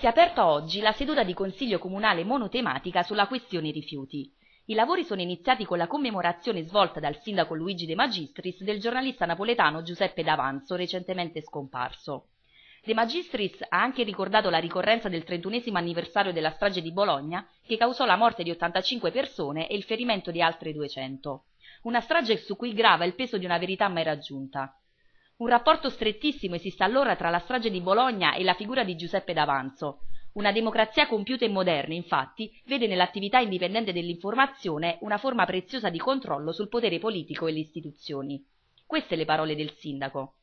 Si è aperta oggi la seduta di Consiglio Comunale monotematica sulla questione rifiuti. I lavori sono iniziati con la commemorazione svolta dal sindaco Luigi De Magistris del giornalista napoletano Giuseppe D'Avanzo, recentemente scomparso. De Magistris ha anche ricordato la ricorrenza del 31 anniversario della strage di Bologna, che causò la morte di 85 persone e il ferimento di altre 200. Una strage su cui grava il peso di una verità mai raggiunta un rapporto strettissimo esiste allora tra la strage di Bologna e la figura di Giuseppe D'Avanzo. Una democrazia compiuta e moderna, infatti, vede nell'attività indipendente dell'informazione una forma preziosa di controllo sul potere politico e le istituzioni. Queste le parole del sindaco.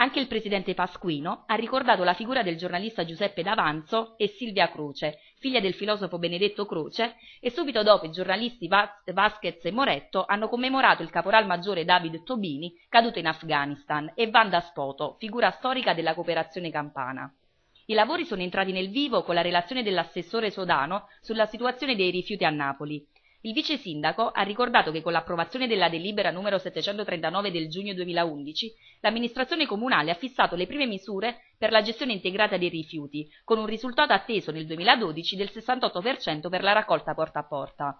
Anche il presidente Pasquino ha ricordato la figura del giornalista Giuseppe D'Avanzo e Silvia Croce, figlia del filosofo Benedetto Croce, e subito dopo i giornalisti Vasquez e Moretto hanno commemorato il caporal maggiore David Tobini, caduto in Afghanistan, e Vanda Spoto, figura storica della cooperazione campana. I lavori sono entrati nel vivo con la relazione dell'assessore Sodano sulla situazione dei rifiuti a Napoli, il vice sindaco ha ricordato che con l'approvazione della delibera numero 739 del giugno 2011 l'amministrazione comunale ha fissato le prime misure per la gestione integrata dei rifiuti, con un risultato atteso nel 2012 del 68% per la raccolta porta a porta.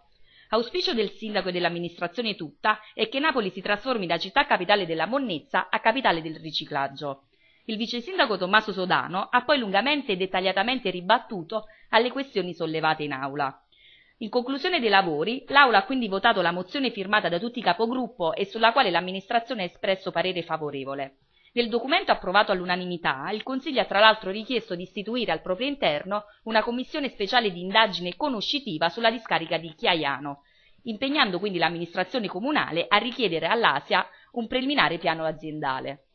Auspicio del sindaco e dell'amministrazione tutta è che Napoli si trasformi da città capitale della monnezza a capitale del riciclaggio. Il vice sindaco Tommaso Sodano ha poi lungamente e dettagliatamente ribattuto alle questioni sollevate in aula. In conclusione dei lavori, l'Aula ha quindi votato la mozione firmata da tutti i Capogruppo e sulla quale l'amministrazione ha espresso parere favorevole. Nel documento approvato all'unanimità, il Consiglio ha tra l'altro richiesto di istituire al proprio interno una commissione speciale di indagine conoscitiva sulla discarica di Chiaiano, impegnando quindi l'amministrazione comunale a richiedere all'Asia un preliminare piano aziendale.